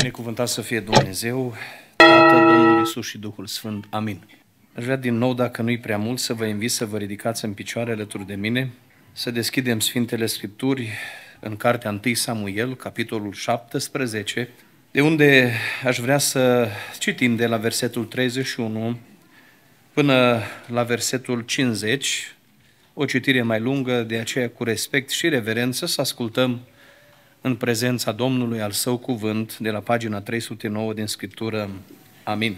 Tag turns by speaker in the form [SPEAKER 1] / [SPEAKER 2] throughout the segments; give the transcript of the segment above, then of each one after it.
[SPEAKER 1] Binecuvântat să fie Dumnezeu, Tatăl Domnul Iisus și Duhul Sfânt. Amin. Aș vrea din nou, dacă nu-i prea mult, să vă invit să vă ridicați în picioare alături de mine, să deschidem Sfintele Scripturi în Cartea 1 Samuel, capitolul 17, de unde aș vrea să citim de la versetul 31 până la versetul 50, o citire mai lungă, de aceea cu respect și reverență să ascultăm în prezența Domnului al Său cuvânt de la pagina 309 din Scriptură. Amin.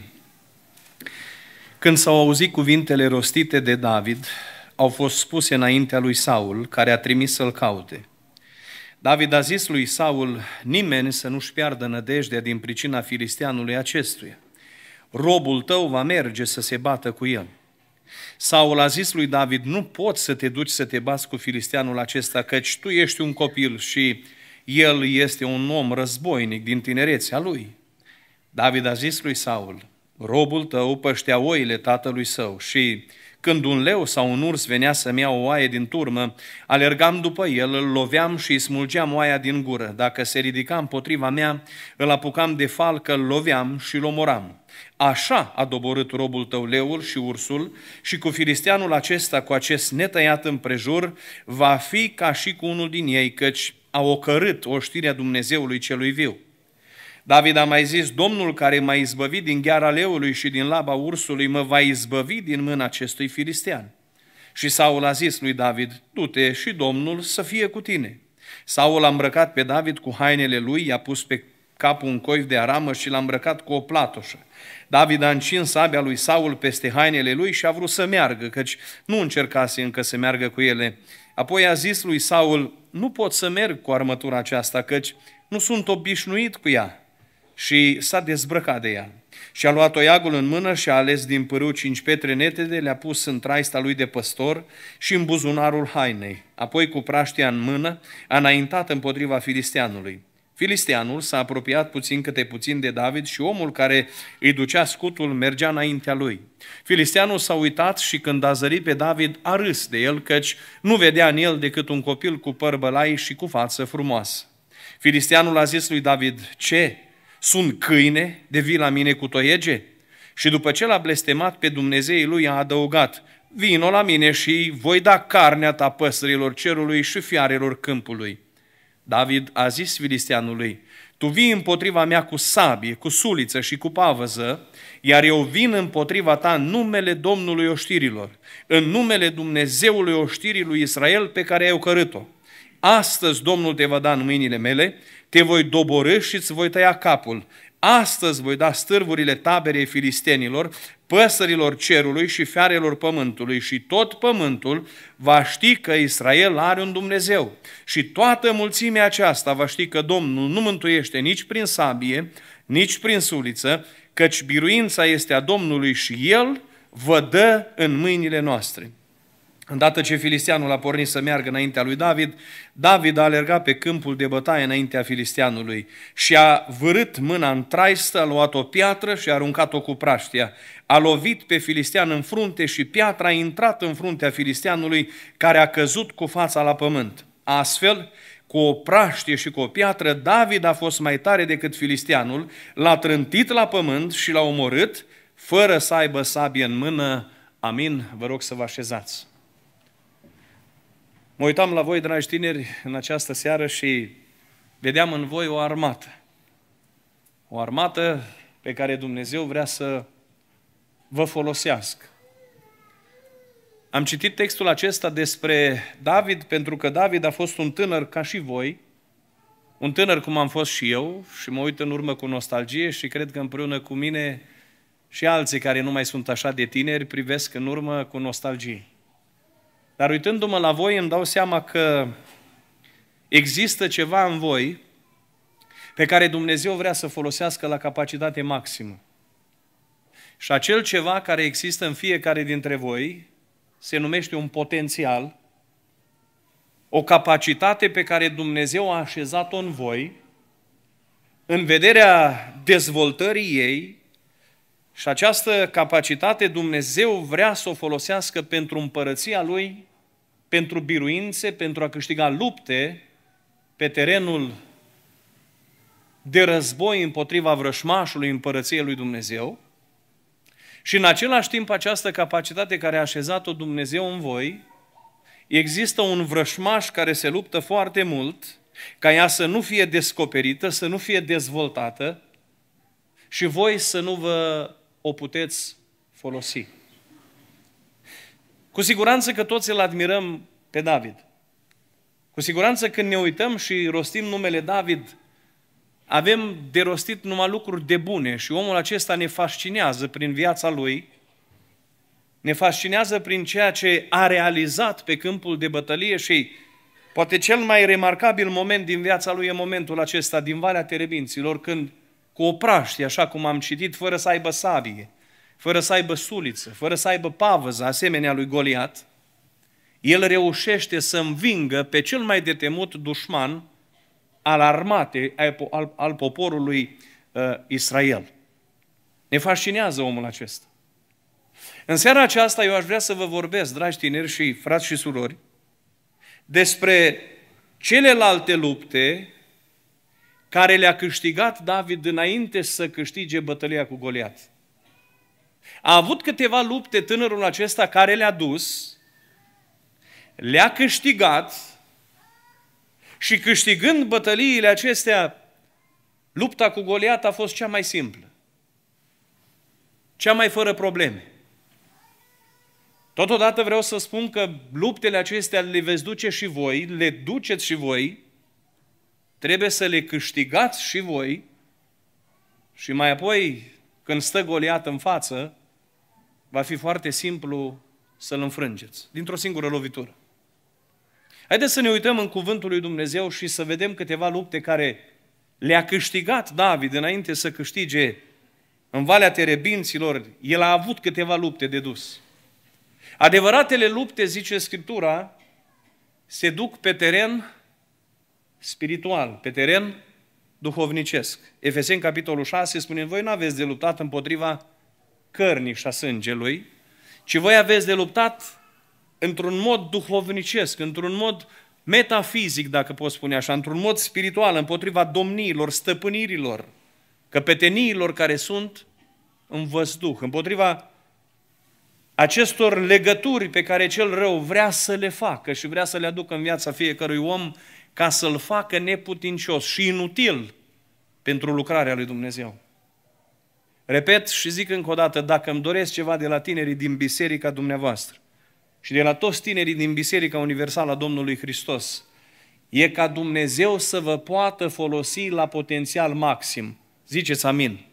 [SPEAKER 1] Când s-au auzit cuvintele rostite de David, au fost spuse înaintea lui Saul, care a trimis să-l caute. David a zis lui Saul, nimeni să nu-și piardă nădejdea din pricina filisteanului acestuia. Robul tău va merge să se bată cu el. Saul a zis lui David, nu poți să te duci să te bați cu filisteanul acesta, căci tu ești un copil și el este un om războinic din tinerețea lui. David a zis lui Saul, robul tău păștea oile tatălui său și când un leu sau un urs venea să-mi ia o oaie din turmă, alergam după el, îl loveam și îi smulgeam oaia din gură. Dacă se ridica împotriva mea, îl apucam de falcă, îl loveam și îl omoram. Așa a doborât robul tău leul și ursul și cu filisteanul acesta, cu acest netăiat împrejur, va fi ca și cu unul din ei, căci a ocărât oștirea Dumnezeului celui viu. David a mai zis, Domnul care m-a izbăvit din gheara leului și din laba ursului, mă va izbăvi din mâna acestui filistean. Și Saul a zis lui David, du-te și Domnul să fie cu tine. Saul a îmbrăcat pe David cu hainele lui, i-a pus pe cap un coif de aramă și l-a îmbrăcat cu o platoșă. David a încins sabia lui Saul peste hainele lui și a vrut să meargă, căci nu încercase încă să meargă cu ele Apoi a zis lui Saul, nu pot să merg cu armătura aceasta, căci nu sunt obișnuit cu ea. Și s-a dezbrăcat de ea. Și a luat oiagul în mână și a ales din pârâu cinci petre netede, le-a pus în traista lui de păstor și în buzunarul hainei. Apoi cu praștia în mână a înaintat împotriva filisteanului. Filisteanul s-a apropiat puțin câte puțin de David și omul care îi ducea scutul mergea înaintea lui. Filisteanul s-a uitat și când a zărit pe David a râs de el, căci nu vedea în el decât un copil cu păr bălai și cu față frumoasă. Filisteanul a zis lui David, ce? Sunt câine? Devii la mine cu toiege? Și după ce l-a blestemat pe Dumnezeii lui, a adăugat, vino la mine și voi da carnea ta păsărilor cerului și fiarelor câmpului. David a zis filisteanului, tu vii împotriva mea cu sabie, cu suliță și cu pavăză, iar eu vin împotriva ta în numele Domnului oștirilor, în numele Dumnezeului oștirii lui Israel pe care ai ocărât-o. Astăzi Domnul te va da în mâinile mele, te voi doborâ și îți voi tăia capul, Astăzi voi da stârvurile taberei filistenilor, păsărilor cerului și fiarelor pământului și tot pământul va ști că Israel are un Dumnezeu. Și toată mulțimea aceasta va ști că Domnul nu mântuiește nici prin sabie, nici prin suliță, căci biruința este a Domnului și El vă dă în mâinile noastre. Îndată ce filisteanul a pornit să meargă înaintea lui David, David a alergat pe câmpul de bătaie înaintea filisteanului și a vârât mâna în traistă, a luat o piatră și a aruncat-o cu praștia. A lovit pe filistean în frunte și piatra a intrat în fruntea filisteanului care a căzut cu fața la pământ. Astfel, cu o praștie și cu o piatră, David a fost mai tare decât filisteanul, l-a trântit la pământ și l-a omorât, fără să aibă sabie în mână. Amin, vă rog să vă așezați. Mă uitam la voi, dragi tineri, în această seară și vedeam în voi o armată. O armată pe care Dumnezeu vrea să vă folosească. Am citit textul acesta despre David, pentru că David a fost un tânăr ca și voi, un tânăr cum am fost și eu și mă uit în urmă cu nostalgie și cred că împreună cu mine și alții care nu mai sunt așa de tineri privesc în urmă cu nostalgie. Dar uitându-mă la voi, îmi dau seama că există ceva în voi pe care Dumnezeu vrea să folosească la capacitate maximă. Și acel ceva care există în fiecare dintre voi se numește un potențial, o capacitate pe care Dumnezeu a așezat-o în voi, în vederea dezvoltării ei și această capacitate Dumnezeu vrea să o folosească pentru împărăția Lui, pentru biruințe, pentru a câștiga lupte pe terenul de război împotriva vrășmașului împărăției lui Dumnezeu și în același timp această capacitate care a așezat-o Dumnezeu în voi, există un vrășmaș care se luptă foarte mult ca ea să nu fie descoperită, să nu fie dezvoltată și voi să nu vă o puteți folosi. Cu siguranță că toți îl admirăm pe David. Cu siguranță când ne uităm și rostim numele David, avem de rostit numai lucruri de bune și omul acesta ne fascinează prin viața lui, ne fascinează prin ceea ce a realizat pe câmpul de bătălie și poate cel mai remarcabil moment din viața lui e momentul acesta din Valea Terebinților, când cu opraștii, așa cum am citit, fără să aibă sabie, fără să aibă suliță, fără să aibă pavăză, asemenea lui Goliat, el reușește să învingă pe cel mai detemut dușman al armatei, al, al poporului uh, Israel. Ne fascinează omul acesta. În seara aceasta eu aș vrea să vă vorbesc, dragi tineri și frați și surori, despre celelalte lupte care le-a câștigat David înainte să câștige bătălia cu Goliat. A avut câteva lupte tânărul acesta care le-a dus, le-a câștigat și câștigând bătăliile acestea, lupta cu Goliat a fost cea mai simplă, cea mai fără probleme. Totodată vreau să spun că luptele acestea le veți duce și voi, le duceți și voi, trebuie să le câștigați și voi și mai apoi, când stă Goliat în față, va fi foarte simplu să-l înfrângeți, dintr-o singură lovitură. Haideți să ne uităm în cuvântul lui Dumnezeu și să vedem câteva lupte care le-a câștigat David înainte să câștige în Valea Terebinților. El a avut câteva lupte de dus. Adevăratele lupte, zice Scriptura, se duc pe teren spiritual, pe teren duhovnicesc. Efeseni, capitolul 6, spune, voi nu aveți de luptat împotriva cărnii și a sângelui, ci voi aveți de luptat într-un mod duhovnicesc, într-un mod metafizic, dacă pot spune așa, într-un mod spiritual, împotriva domniilor, stăpânirilor, căpeteniilor care sunt în văzduh, împotriva acestor legături pe care cel rău vrea să le facă și vrea să le aducă în viața fiecărui om ca să-l facă neputincios și inutil pentru lucrarea lui Dumnezeu. Repet și zic încă o dată, dacă îmi doresc ceva de la tinerii din biserica dumneavoastră și de la toți tinerii din Biserica Universală a Domnului Hristos, e ca Dumnezeu să vă poată folosi la potențial maxim. Ziceți amin.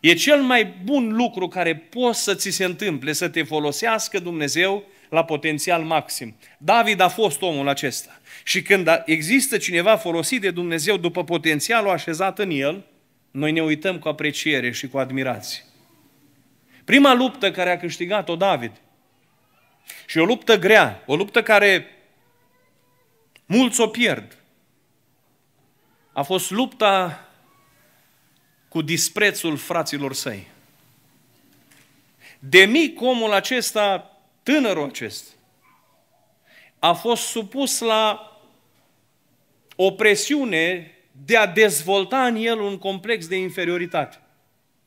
[SPEAKER 1] E cel mai bun lucru care poți să ți se întâmple, să te folosească Dumnezeu la potențial maxim. David a fost omul acesta. Și când există cineva folosit de Dumnezeu după potențialul așezat în el, noi ne uităm cu apreciere și cu admirație. Prima luptă care a câștigat-o David, și o luptă grea, o luptă care mulți o pierd, a fost lupta cu disprețul fraților săi. De mic omul acesta tânărul acest, a fost supus la o presiune de a dezvolta în el un complex de inferioritate.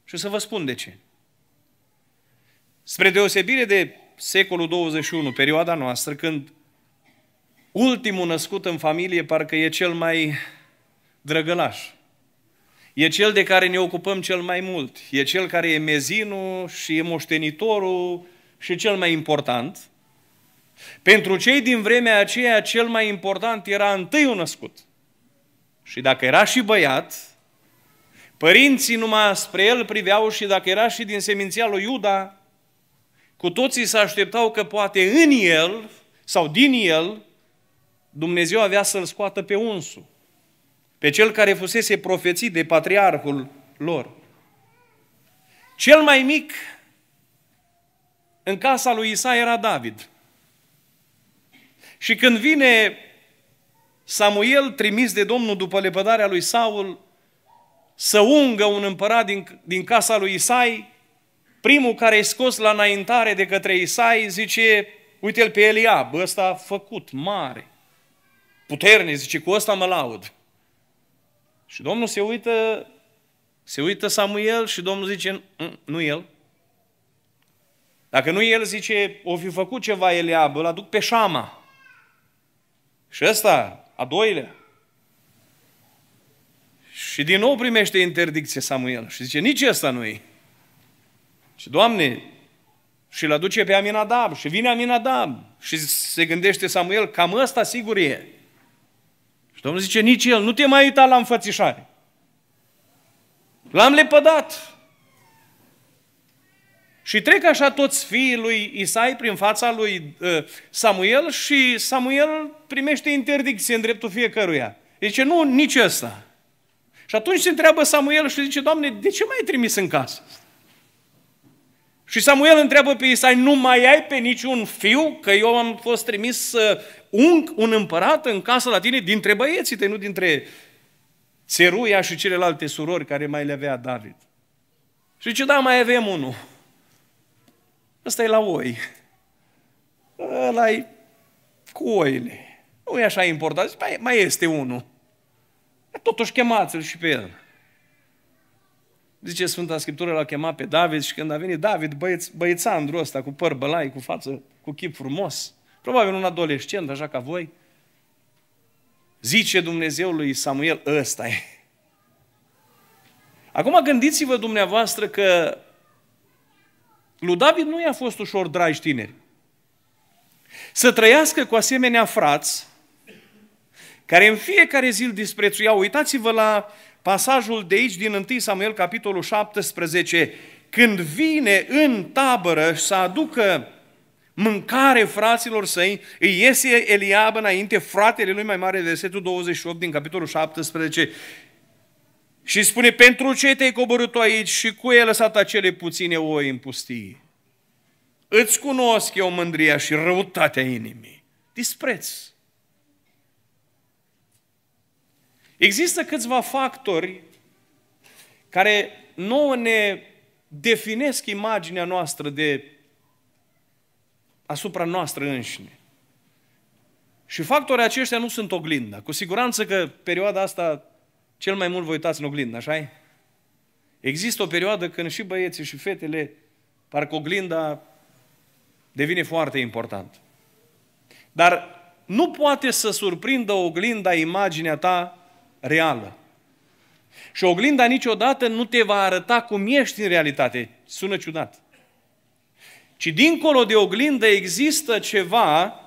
[SPEAKER 1] Și o să vă spun de ce. Spre deosebire de secolul 21, perioada noastră, când ultimul născut în familie parcă e cel mai drăgălaș. E cel de care ne ocupăm cel mai mult. E cel care e mezinul și e moștenitorul și cel mai important, pentru cei din vremea aceea cel mai important era întâiul născut. Și dacă era și băiat, părinții numai spre el priveau și dacă era și din seminția lui Iuda, cu toții se așteptau că poate în el sau din el Dumnezeu avea să-l scoată pe unsul, pe cel care fusese profețit de patriarhul lor. Cel mai mic în casa lui Isa era David. Și când vine Samuel, trimis de Domnul după lepădarea lui Saul, să ungă un împărat din, din casa lui Isai, primul care e scos la înaintare de către Isai, zice, uite-l pe Eliab, ăsta a făcut mare, puternic, zice, cu ăsta mă laud. Și Domnul se uită, se uită Samuel și Domnul zice, nu el, dacă nu el zice, o fi făcut ceva Eliab, îl aduc pe Șama. Și ăsta, a doilea. Și din nou primește interdicție Samuel și zice, nici ăsta nu i Și Doamne, și îl aduce pe Aminadab și vine Aminadab și se gândește Samuel, cam ăsta sigur e. Și Domnul zice, nici el, nu te mai uita la înfățișare. L-am lepădat. Și trec așa toți fiii lui Isai prin fața lui ă, Samuel și Samuel primește interdicție în dreptul fiecăruia. Zice, nu, nici ăsta. Și atunci se întreabă Samuel și zice, Doamne, de ce mai ai trimis în casă? Și Samuel întreabă pe Isai, nu mai ai pe niciun fiu? Că eu am fost trimis să ung un împărat în casă la tine dintre băieții tăi, nu dintre țeruia și celelalte surori care mai le avea David. Și zice, da, mai avem unul. Ăsta e la oi. ăla e cu oile. Nu e așa important. Mai, mai este unul. Totuși chemați-l și pe el. Zice Sfânta Scriptură, l-a chemat pe David și când a venit David, băieț, băiețandru ăsta cu păr bălai, cu față, cu chip frumos, probabil un adolescent, așa ca voi, zice Dumnezeu lui Samuel, ăsta e. Acum gândiți-vă dumneavoastră că lui David nu i-a fost ușor, dragi tineri, să trăiască cu asemenea frați care în fiecare zi îl disprețuiau. Uitați-vă la pasajul de aici din 1 Samuel, capitolul 17, când vine în tabără să aducă mâncare fraților săi, îi iese Eliab înainte, fratele lui mai mare, versetul 28 din capitolul 17, și spune, pentru ce te-ai coborât tu aici și cu ei lăsat acele puține oi în pustie? Îți cunosc eu mândria și răutatea inimii. Dispreț. Există câțiva factori care nouă ne definesc imaginea noastră de asupra noastră înșine. Și factorii aceștia nu sunt oglinda. Cu siguranță că perioada asta cel mai mult vă uitați în oglindă, așa -i? Există o perioadă când și băieții și fetele, parcă oglinda devine foarte important. Dar nu poate să surprindă oglinda imaginea ta reală. Și oglinda niciodată nu te va arăta cum ești în realitate. Sună ciudat. Ci dincolo de oglindă există ceva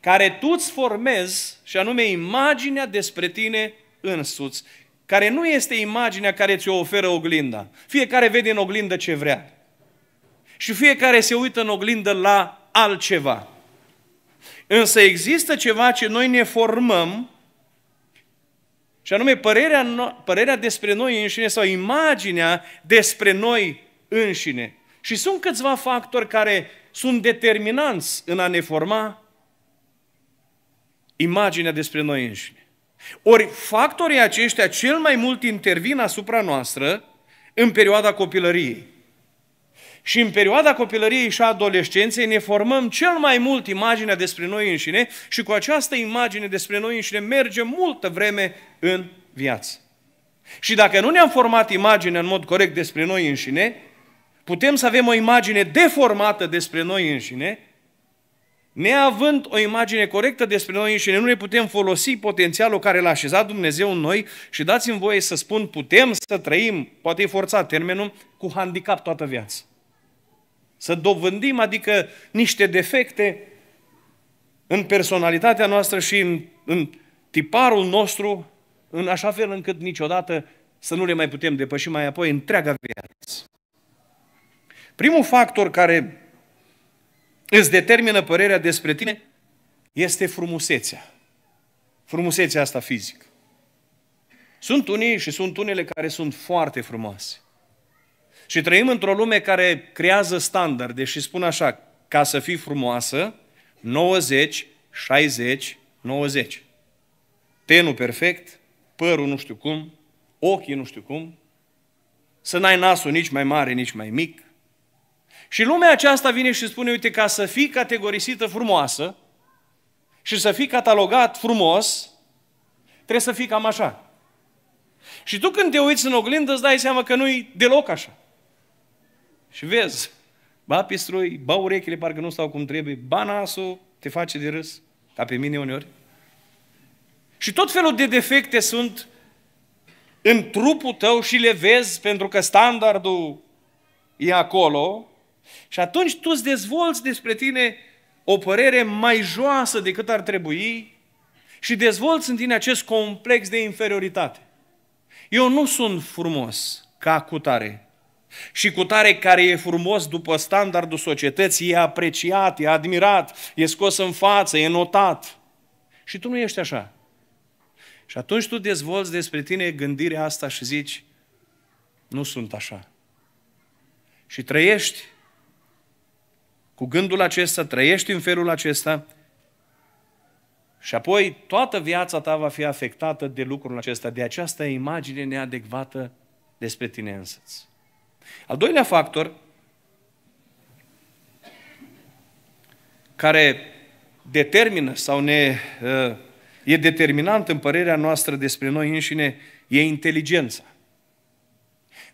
[SPEAKER 1] care tu îți formezi, și anume imaginea despre tine însuți, care nu este imaginea care ți-o oferă oglinda. Fiecare vede în oglindă ce vrea. Și fiecare se uită în oglindă la altceva. Însă există ceva ce noi ne formăm și anume părerea, părerea despre noi înșine sau imaginea despre noi înșine. Și sunt câțiva factori care sunt determinanți în a ne forma imaginea despre noi înșine. Ori factorii aceștia cel mai mult intervin asupra noastră în perioada copilăriei. Și în perioada copilăriei și adolescenței ne formăm cel mai mult imaginea despre noi înșine și cu această imagine despre noi înșine mergem multă vreme în viață. Și dacă nu ne-am format imaginea în mod corect despre noi înșine, putem să avem o imagine deformată despre noi înșine, Neavând o imagine corectă despre noi înșine, nu ne putem folosi potențialul care l-a așezat Dumnezeu în noi și dați-mi voie să spun, putem să trăim, poate e forțat termenul, cu handicap toată viața. Să dovândim, adică, niște defecte în personalitatea noastră și în, în tiparul nostru, în așa fel încât niciodată să nu le mai putem depăși mai apoi întreaga viață. Primul factor care îți determină părerea despre tine este frumusețea. Frumusețea asta fizică. Sunt unii și sunt unele care sunt foarte frumoase. Și trăim într-o lume care creează standarde și spun așa, ca să fii frumoasă, 90, 60, 90. Tenul perfect, părul nu știu cum, ochii nu știu cum, să n-ai nasul nici mai mare, nici mai mic, și lumea aceasta vine și spune, uite, ca să fii categorisită frumoasă și să fii catalogat frumos, trebuie să fii cam așa. Și tu când te uiți în oglindă, îți dai seama că nu-i deloc așa. Și vezi, ba pistrui, ba urechile parcă nu stau cum trebuie, ba nasul te face de râs, ca pe mine uneori. Și tot felul de defecte sunt în trupul tău și le vezi pentru că standardul e acolo și atunci tu îți dezvolți despre tine o părere mai joasă decât ar trebui și dezvolți în tine acest complex de inferioritate. Eu nu sunt frumos ca cutare. Și cutare care e frumos după standardul societății e apreciat, e admirat, e scos în față, e notat. Și tu nu ești așa. Și atunci tu dezvolți despre tine gândirea asta și zici, nu sunt așa. Și trăiești cu gândul acesta, trăiești în felul acesta și apoi toată viața ta va fi afectată de lucrul acesta, de această imagine neadecvată despre tine însăți. Al doilea factor care determină sau ne, uh, e determinant în părerea noastră despre noi înșine e inteligența.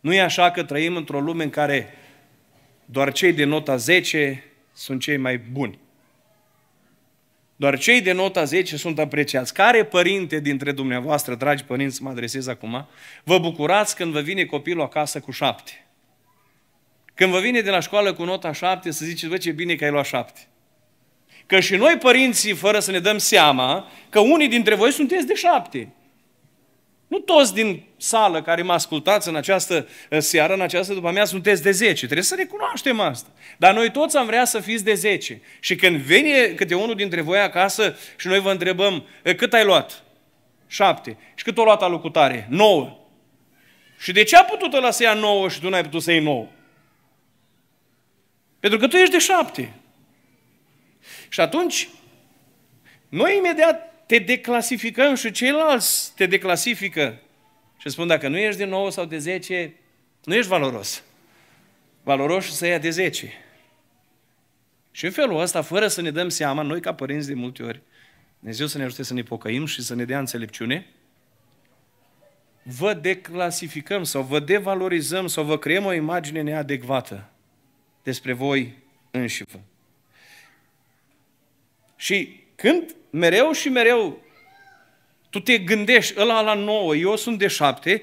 [SPEAKER 1] Nu e așa că trăim într-o lume în care doar cei de nota 10 sunt cei mai buni. Doar cei de nota 10 sunt apreciați. Care părinte dintre dumneavoastră, dragi părinți, mă adresez acum, vă bucurați când vă vine copilul acasă cu 7? Când vă vine de la școală cu nota 7, să ziceți, vă ce bine că ai luat 7. Că și noi, părinții, fără să ne dăm seama, că unii dintre voi sunteți de șapte. Nu toți din sală care mă ascultați în această seară, în această după mea, sunteți de 10. Trebuie să recunoaștem asta. Dar noi toți am vrea să fiți de 10. Și când vine câte unul dintre voi acasă și noi vă întrebăm, cât ai luat? 7. Și cât o luat alu 9. Și de ce a putut ăla să ia 9 și tu n-ai putut să iei 9? Pentru că tu ești de 7. Și atunci, noi imediat te declasificăm și ceilalți te declasifică. Și spun, dacă nu ești de 9 sau de 10, nu ești valoros. Valoros să ia de 10. Și în felul ăsta, fără să ne dăm seama, noi ca părinți de multe ori, Dumnezeu să ne ajute să ne pocăim și să ne dea înțelepciune, vă declasificăm sau vă devalorizăm sau vă creăm o imagine neadecvată despre voi înși vă. Și când mereu și mereu tu te gândești, ăla la nouă, eu sunt de șapte,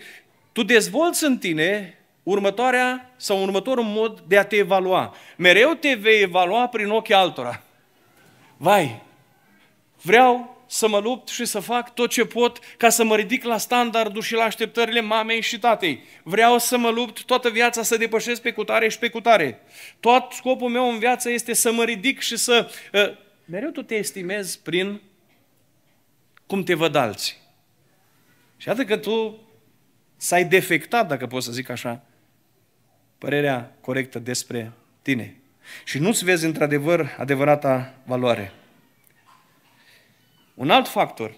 [SPEAKER 1] tu dezvolți în tine următoarea sau următorul mod de a te evalua. Mereu te vei evalua prin ochii altora. Vai, vreau să mă lupt și să fac tot ce pot ca să mă ridic la standardul și la așteptările mamei și tatei. Vreau să mă lupt toată viața să depășesc pe cutare și pe cutare. Tot scopul meu în viață este să mă ridic și să uh, Mereu tu te estimezi prin cum te văd alții. Și atât că tu s-ai defectat, dacă pot să zic așa, părerea corectă despre tine. Și nu-ți vezi într-adevăr adevărata valoare. Un alt factor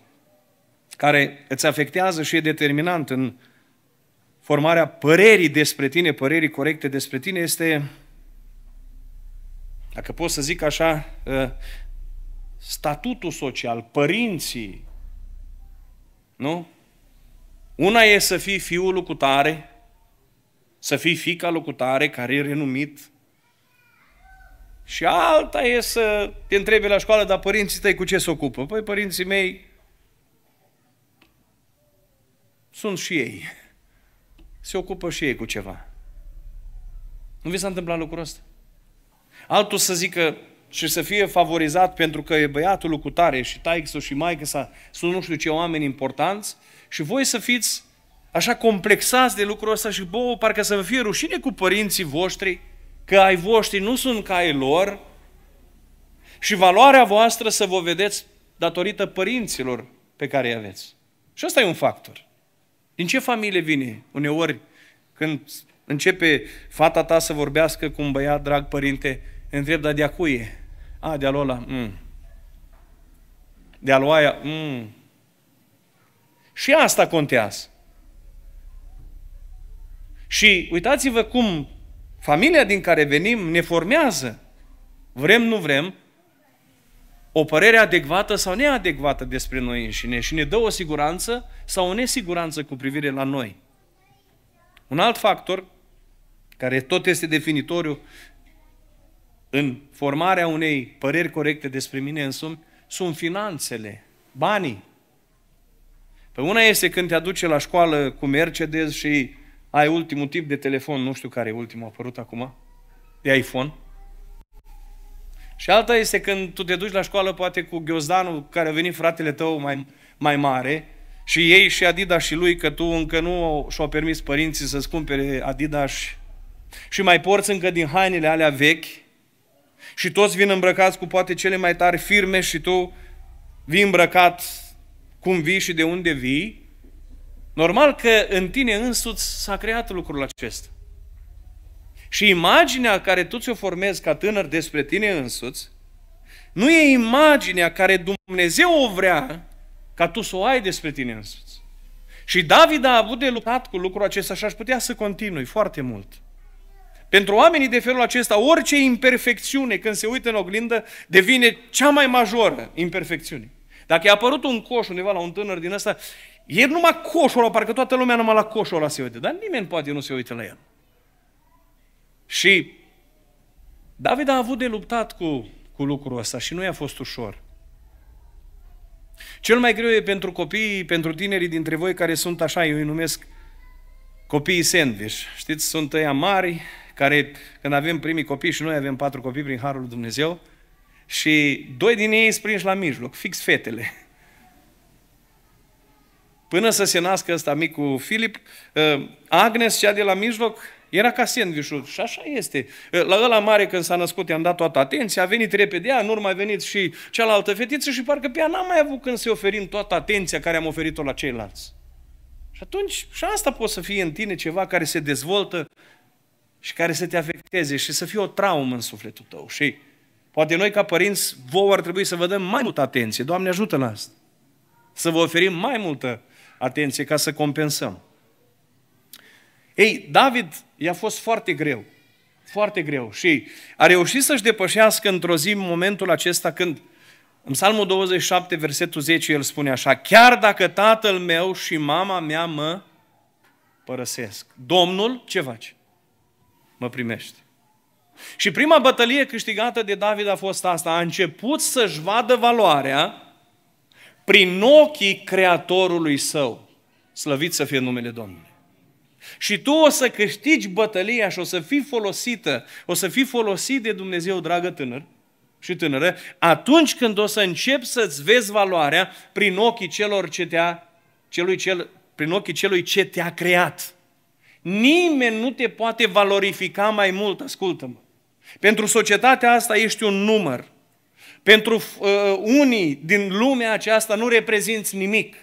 [SPEAKER 1] care îți afectează și e determinant în formarea părerii despre tine, părerii corecte despre tine, este, dacă pot să zic așa, statutul social, părinții. Nu? Una e să fii fiul locutare, să fii fica locutare care e renumit, și alta e să te întrebi la școală, dar părinții tăi cu ce se ocupă? Păi părinții mei sunt și ei. Se ocupă și ei cu ceva. Nu vi s-a întâmplat lucrul ăsta? Altul să zică, și să fie favorizat pentru că e băiatul cu tare și taixul și maică sa sunt nu știu ce oameni importanți și voi să fiți așa complexați de lucrul ăsta și bă, parcă să vă fie rușine cu părinții voștri că ai voștri nu sunt ca ai lor și valoarea voastră să vă vedeți datorită părinților pe care îi aveți. Și asta e un factor. Din ce familie vine uneori când începe fata ta să vorbească cu un băiat, drag părinte, Întreb, dar de-a cui e? A, de-al ăla, mm. De-al aia, mm. Și asta contează. Și uitați-vă cum familia din care venim ne formează. Vrem, nu vrem, o părere adecvată sau neadecvată despre noi înșine și ne dă o siguranță sau o nesiguranță cu privire la noi. Un alt factor care tot este definitoriu în formarea unei păreri corecte despre mine însumi, sunt finanțele, banii. Pe una este când te aduce la școală cu Mercedes și ai ultimul tip de telefon, nu știu care e ultimul apărut acum, de iPhone. Și alta este când tu te duci la școală poate cu ghiozdanul care a venit fratele tău mai, mai mare și ei și Adidas și lui că tu încă nu și-au permis părinții să-ți cumpere Adidas și mai porți încă din hainele alea vechi și toți vin îmbrăcați cu poate cele mai tari firme și tu vii îmbrăcat cum vii și de unde vii, normal că în tine însuți s-a creat lucrul acesta. Și imaginea care tu ți-o formezi ca tânăr despre tine însuți, nu e imaginea care Dumnezeu o vrea ca tu să o ai despre tine însuți. Și David a avut de luptat cu lucrul acesta și aș putea să continui foarte mult. Pentru oamenii de felul acesta, orice imperfecțiune, când se uită în oglindă, devine cea mai majoră imperfecțiune. Dacă i-a apărut un coș undeva la un tânăr din ăsta, e numai coșul ăla, parcă toată lumea numai la coșul ăla se uită, dar nimeni poate nu se uită la el. Și David a avut de luptat cu, cu lucrul ăsta și nu i-a fost ușor. Cel mai greu e pentru copiii, pentru tinerii dintre voi care sunt așa, eu îi numesc copiii sandwich. Știți, sunt ăia mari, care când avem primii copii și noi avem patru copii prin Harul lui Dumnezeu și doi din ei sprinși la mijloc, fix fetele. Până să se nască ăsta micul Filip, ă, Agnes, cea de la mijloc, era ca sandvișul și așa este. Ă, la ăla mare când s-a născut i-am dat toată atenția, a venit repede ea, în urmă a venit și cealaltă fetiță și parcă pe ea n-am mai avut când să-i oferim toată atenția care am oferit-o la ceilalți. Și atunci și asta poate să fie în tine ceva care se dezvoltă și care să te afecteze și să fie o traumă în sufletul tău. Și poate noi ca părinți, vouă ar trebui să vă dăm mai multă atenție. Doamne ajută la asta. Să vă oferim mai multă atenție ca să compensăm. Ei, David i-a fost foarte greu. Foarte greu. Și a reușit să-și depășească într-o zi în momentul acesta când în Psalmul 27, versetul 10, el spune așa, chiar dacă tatăl meu și mama mea mă părăsesc, Domnul ce face? mă primește. Și prima bătălie câștigată de David a fost asta. A început să-și vadă valoarea prin ochii Creatorului său. Slăvit să fie numele Domnului. Și tu o să câștigi bătălia și o să fii folosită, o să fii folosit de Dumnezeu, dragă tânăr și tânără, atunci când o să începi să-ți vezi valoarea prin ochii celor ce te-a, celui cel, prin ochii celui ce te-a creat. Nimeni nu te poate valorifica mai mult, ascultă-mă. Pentru societatea asta ești un număr. Pentru uh, unii din lumea aceasta nu reprezinți nimic.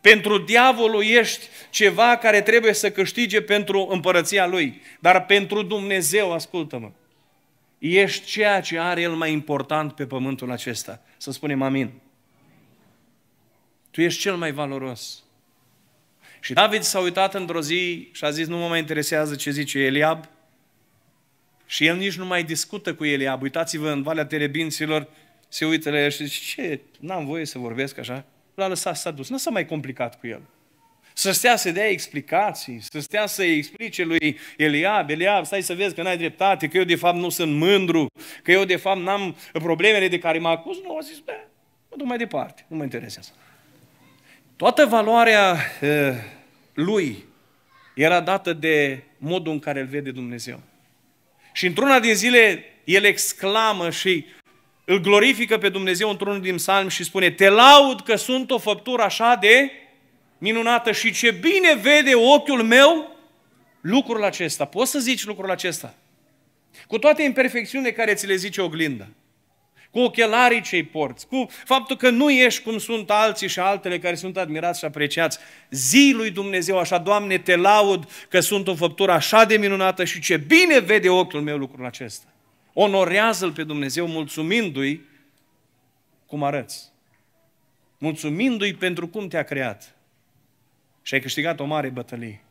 [SPEAKER 1] Pentru diavolul ești ceva care trebuie să câștige pentru împărăția lui. Dar pentru Dumnezeu, ascultă-mă, ești ceea ce are el mai important pe pământul acesta. Să spunem amin. Tu ești cel mai valoros. Și David s-a uitat într-o zi și a zis, nu mă mai interesează ce zice Eliab. Și el nici nu mai discută cu Eliab. Uitați-vă în Valea Terebinților, se uită la el și zice, ce, n-am voie să vorbesc așa? L-a lăsat, s-a dus. Nu s-a mai complicat cu el. Să stea să dea explicații, să stea să explice lui Eliab, Eliab, stai să vezi că n-ai dreptate, că eu de fapt nu sunt mândru, că eu de fapt n-am problemele de care mă acuz, nu, a zis, bă, mă duc mai departe, nu mă interesează. Toată valoarea uh, lui era dată de modul în care îl vede Dumnezeu. Și într-una din zile el exclamă și îl glorifică pe Dumnezeu într-unul din psalmi și spune Te laud că sunt o făptură așa de minunată și ce bine vede ochiul meu lucrul acesta. Poți să zici lucrul acesta? Cu toate imperfecțiunile care ți le zice oglinda cu ochelarii ce-i porți, cu faptul că nu ești cum sunt alții și altele care sunt admirați și apreciați. Zi lui Dumnezeu așa, Doamne, te laud că sunt o făptură așa de minunată și ce bine vede ochiul meu lucrul acesta. Onorează-L pe Dumnezeu mulțumindu-i cum arăți. Mulțumindu-i pentru cum te-a creat. Și ai câștigat o mare bătălie.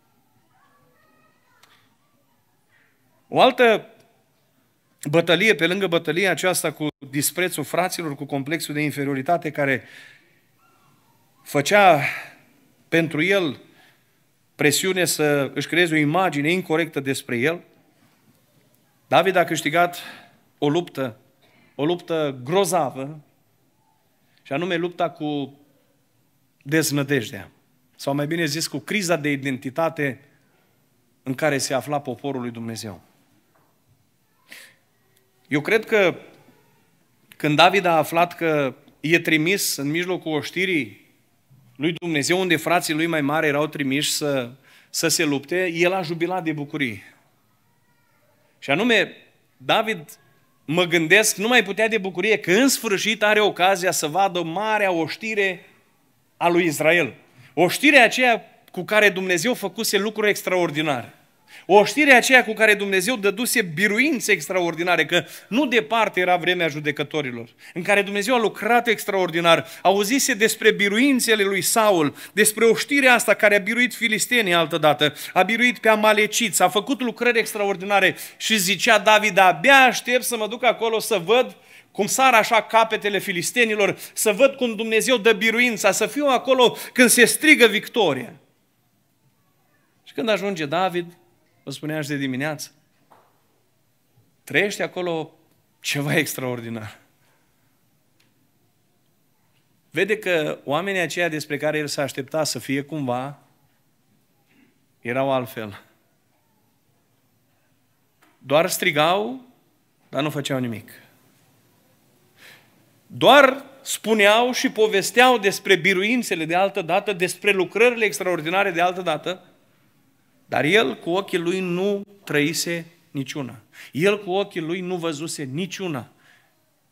[SPEAKER 1] O altă bătălie pe lângă bătălia aceasta cu disprețul fraților, cu complexul de inferioritate care făcea pentru el presiune să își creeze o imagine incorrectă despre el. David a câștigat o luptă, o luptă grozavă, și anume lupta cu deznădejdea, sau mai bine zis cu criza de identitate în care se afla poporul lui Dumnezeu. Eu cred că când David a aflat că e trimis în mijlocul oștirii lui Dumnezeu, unde frații lui mai mari erau trimiși să, să se lupte, el a jubilat de bucurie. Și anume, David, mă gândesc, nu mai putea de bucurie că în sfârșit are ocazia să vadă marea oștire a lui Israel. Oștirea aceea cu care Dumnezeu făcuse lucruri extraordinare. O știre aceea cu care Dumnezeu dăduse biruințe extraordinare, că nu departe era vremea judecătorilor, în care Dumnezeu a lucrat extraordinar, auzise despre biruințele lui Saul, despre știre asta care a biruit filistenii altădată, a biruit pe amaleciți, a făcut lucrări extraordinare și zicea David, abia aștept să mă duc acolo să văd cum sar așa capetele filistenilor, să văd cum Dumnezeu dă biruința, să fiu acolo când se strigă victoria. Și când ajunge David, vă spuneam și de dimineață, trăiește acolo ceva extraordinar. Vede că oamenii aceia despre care el s-a aștepta să fie cumva, erau altfel. Doar strigau, dar nu făceau nimic. Doar spuneau și povesteau despre biruințele de altă dată, despre lucrările extraordinare de altă dată, dar el cu ochii lui nu trăise niciuna. El cu ochii lui nu văzuse niciuna.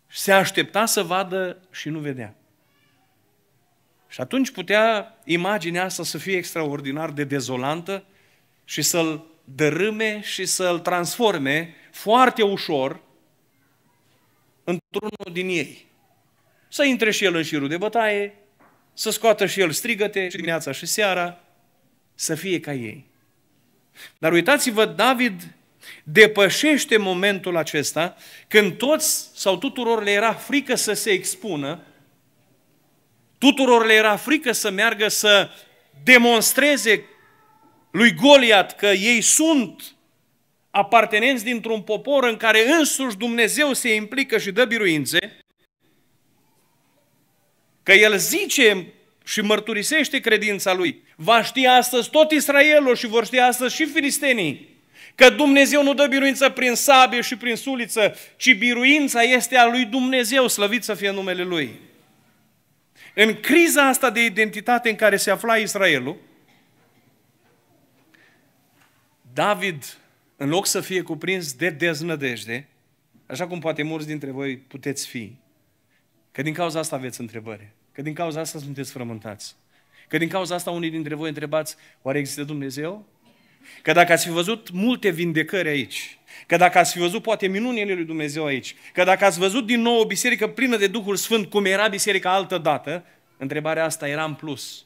[SPEAKER 1] Se aștepta să vadă și nu vedea. Și atunci putea imaginea asta să fie extraordinar de dezolantă și să-l dărâme și să-l transforme foarte ușor într-unul din ei. Să intre și el în șirul de bătaie, să scoată și el strigăte și dimineața și seara, să fie ca ei. Dar uitați-vă, David depășește momentul acesta când toți sau tuturor le era frică să se expună, tuturor le era frică să meargă să demonstreze lui Goliat că ei sunt apartenenți dintr-un popor în care însuși Dumnezeu se implică și dă biruințe, că el zice și mărturisește credința lui, va ști astăzi tot Israelul și vor ști astăzi și filistenii că Dumnezeu nu dă biruință prin sabie și prin suliță, ci biruința este a lui Dumnezeu, slăvit să fie numele Lui. În criza asta de identitate în care se afla Israelul, David, în loc să fie cuprins de deznădejde, așa cum poate mulți dintre voi puteți fi, că din cauza asta aveți întrebări. Că din cauza asta sunteți frământați. Că din cauza asta unii dintre voi întrebați, oare există Dumnezeu? Că dacă ați fi văzut multe vindecări aici, că dacă ați fi văzut poate minunile lui Dumnezeu aici, că dacă ați văzut din nou o biserică plină de Duhul Sfânt, cum era biserica altă dată, întrebarea asta era în plus.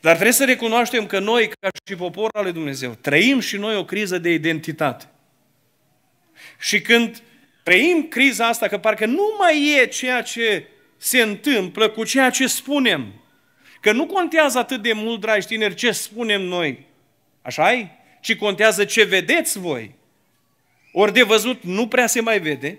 [SPEAKER 1] Dar trebuie să recunoaștem că noi, ca și poporul al lui Dumnezeu, trăim și noi o criză de identitate. Și când trăim criza asta, că parcă nu mai e ceea ce se întâmplă cu ceea ce spunem. Că nu contează atât de mult, dragi tineri, ce spunem noi. așa e? Ci contează ce vedeți voi. Ori de văzut nu prea se mai vede.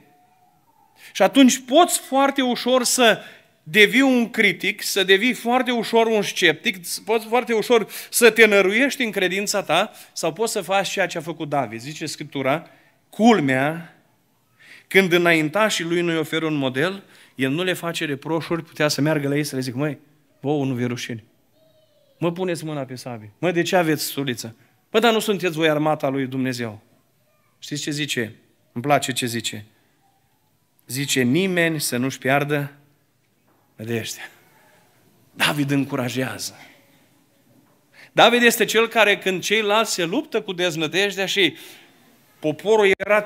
[SPEAKER 1] Și atunci poți foarte ușor să devii un critic, să devii foarte ușor un sceptic, poți foarte ușor să te năruiești în credința ta sau poți să faci ceea ce a făcut David. Zice Scriptura, culmea, când înaintașii lui nu-i oferă un model, el nu le face reproșuri, putea să meargă la ei să le zic, măi, vouă nu vi rușine. Mă puneți mâna pe sabie. Mă, de ce aveți suliță? Păi, dar nu sunteți voi armata lui Dumnezeu. Știți ce zice? Îmi place ce zice. Zice, nimeni să nu-și piardă nădejdea. David încurajează. David este cel care când ceilalți se luptă cu deznădejdea și Poporul era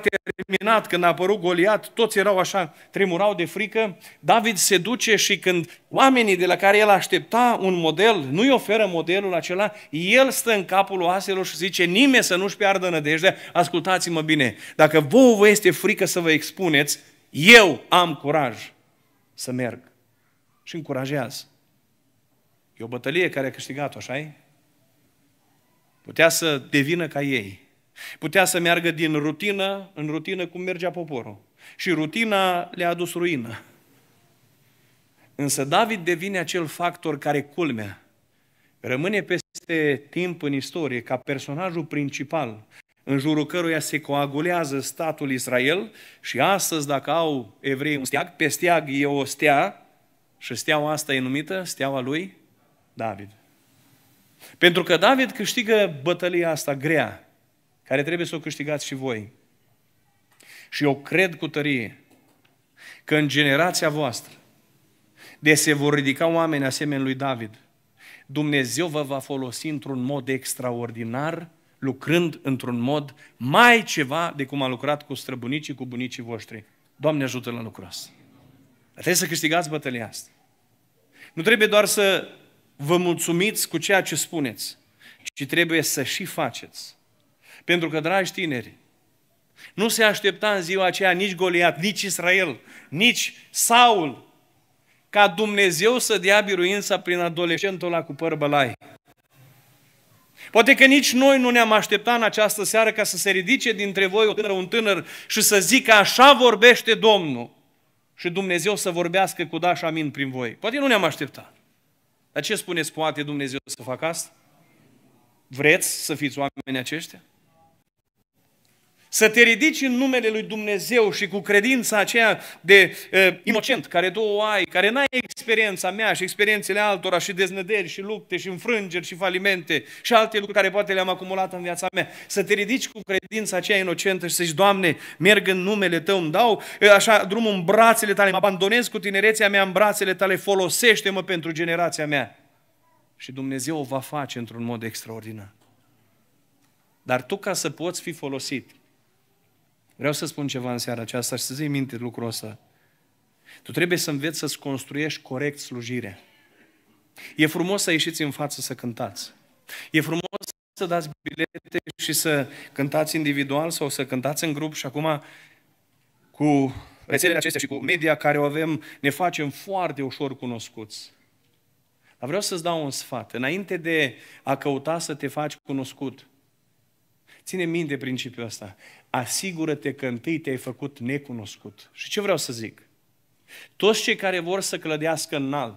[SPEAKER 1] terminat când a apărut Goliat, toți erau așa, tremurau de frică. David se duce și când oamenii de la care el aștepta un model, nu-i oferă modelul acela, el stă în capul oaselor și zice, nimeni să nu-și piardă nădejdea, ascultați-mă bine, dacă vouă vă este frică să vă expuneți, eu am curaj să merg. Și încurajează. E o bătălie care a câștigat-o, așa -i? Putea să devină ca ei Putea să meargă din rutină în rutină cum mergea poporul. Și rutina le-a adus ruină. Însă David devine acel factor care culmea. Rămâne peste timp în istorie ca personajul principal în jurul căruia se coagulează statul Israel și astăzi dacă au evrei un steag, pe steag e o stea și steaua asta e numită steaua lui David. Pentru că David câștigă bătălia asta grea care trebuie să o câștigați și voi. Și eu cred cu tărie că în generația voastră de se vor ridica oameni asemeni lui David, Dumnezeu vă va folosi într-un mod extraordinar, lucrând într-un mod mai ceva de cum a lucrat cu străbunicii, cu bunicii voștri. Doamne ajută la lucrul ăsta. trebuie să câștigați bătălia asta. Nu trebuie doar să vă mulțumiți cu ceea ce spuneți, ci trebuie să și faceți. Pentru că, dragi tineri, nu se aștepta în ziua aceea nici Goliat, nici Israel, nici Saul, ca Dumnezeu să dea biruința prin adolescentul ăla cu păr bălai. Poate că nici noi nu ne-am așteptat în această seară ca să se ridice dintre voi un tânăr, un tânăr și să zică așa vorbește Domnul și Dumnezeu să vorbească cu da și amin prin voi. Poate nu ne-am așteptat. Dar ce spuneți, poate Dumnezeu să facă asta? Vreți să fiți oameni aceștia? Să te ridici în numele lui Dumnezeu și cu credința aceea de uh, inocent, care tu o ai, care n-ai experiența mea și experiențele altora și deznăderi și lupte și înfrângeri și falimente și alte lucruri care poate le-am acumulat în viața mea. Să te ridici cu credința aceea inocentă și să zici, Doamne, merg în numele Tău, îmi dau uh, așa drumul în brațele Tale, mă abandonez cu tinerețea mea în brațele Tale, folosește-mă pentru generația mea. Și Dumnezeu o va face într-un mod extraordinar. Dar tu ca să poți fi folosit, Vreau să spun ceva în seara aceasta și să ții minte lucrul ăsta. Tu trebuie să înveți să-ți construiești corect slujire. E frumos să ieșiți în față să cântați. E frumos să dați bilete și să cântați individual sau să cântați în grup și acum cu rețelele acestea și cu media care o avem, ne facem foarte ușor cunoscuți. Dar vreau să-ți dau un sfat. Înainte de a căuta să te faci cunoscut, Ține minte principiul ăsta. Asigură-te că întâi te-ai făcut necunoscut. Și ce vreau să zic? Toți cei care vor să clădească înalt,